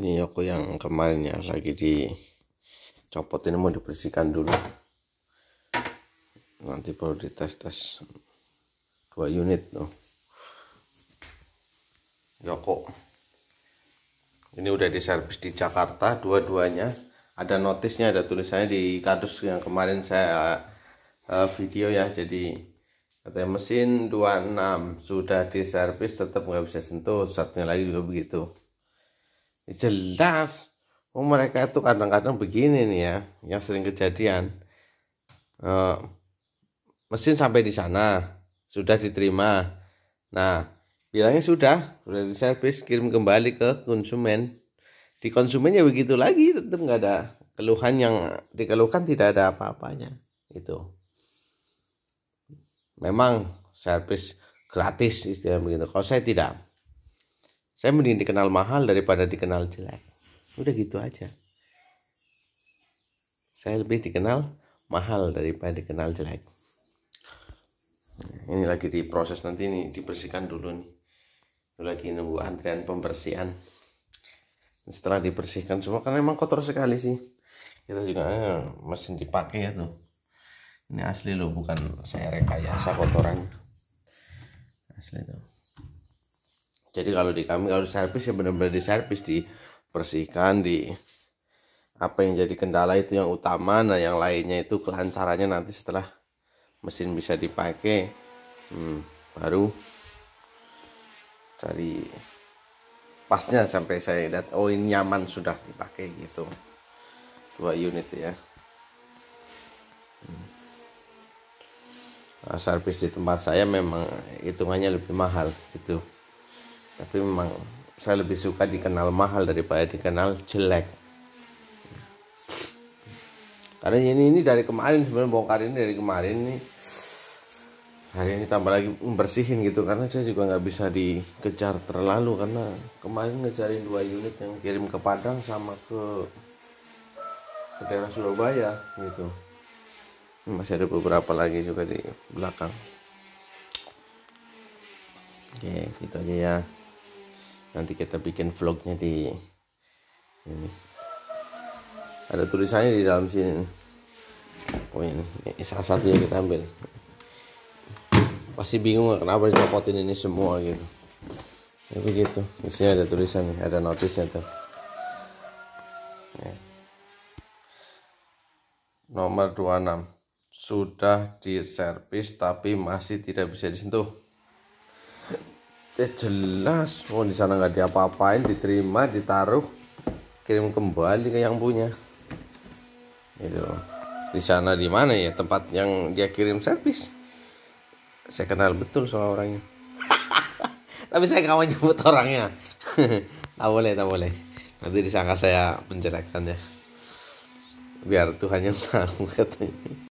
ini Yoko yang kemarin ya lagi dicopot ini mau dibersihkan dulu nanti perlu dites tes dua unit tuh Yoko ya ini udah diservis di Jakarta dua-duanya ada notisnya ada tulisannya di kardus yang kemarin saya eh, video ya jadi katanya mesin 26 sudah diservis tetap nggak bisa sentuh satunya lagi juga begitu jelas oh mereka itu kadang-kadang begini nih ya yang sering kejadian uh, mesin sampai di sana sudah diterima nah bilangnya sudah sudah di servis, kirim kembali ke konsumen di konsumennya begitu lagi tetap nggak ada keluhan yang dikeluhkan tidak ada apa-apanya itu memang servis gratis istilahnya begitu kalau saya tidak saya mending dikenal mahal daripada dikenal jelek udah gitu aja saya lebih dikenal mahal daripada dikenal jelek ini lagi diproses nanti ini dibersihkan dulu nih lagi nunggu antrian pembersihan setelah dibersihkan semua karena memang kotor sekali sih kita juga eh, mesin dipakai ya tuh ini asli loh bukan saya rekayasa kotorannya asli tuh jadi kalau di kami kalau servis ya benar-benar di servis, dibersihkan di apa yang jadi kendala itu yang utama nah yang lainnya itu kelancarannya nanti setelah mesin bisa dipakai hmm, baru cari pasnya sampai saya lihat oh ini nyaman sudah dipakai gitu dua unit ya hmm. nah, servis di tempat saya memang hitungannya lebih mahal gitu tapi memang saya lebih suka dikenal mahal daripada dikenal jelek karena ini ini dari kemarin sebenarnya bongkar ini dari kemarin ini hari ini tambah lagi membersihin gitu karena saya juga nggak bisa dikejar terlalu karena kemarin ngejarin dua unit yang kirim ke Padang sama ke ke daerah Surabaya gitu masih ada beberapa lagi juga di belakang oke gitu aja ya nanti kita bikin vlognya di ini ada tulisannya di dalam sini pokoknya oh, ini, ini salah yang kita ambil pasti bingung kenapa dicopotin ini semua gitu ya begitu isinya ada tulisan ada notisnya tuh ya. nomor 26 sudah diservis tapi masih tidak bisa disentuh ya jelas mau oh, di sana nggak diapa-apain diterima ditaruh kirim kembali ke yang punya itu di sana di mana ya tempat yang dia kirim servis saya kenal betul soal orangnya tapi saya nggak mau nyebut orangnya tak boleh tak boleh nanti disangka saya menjelekkan ya biar Tuhan yang tahu katanya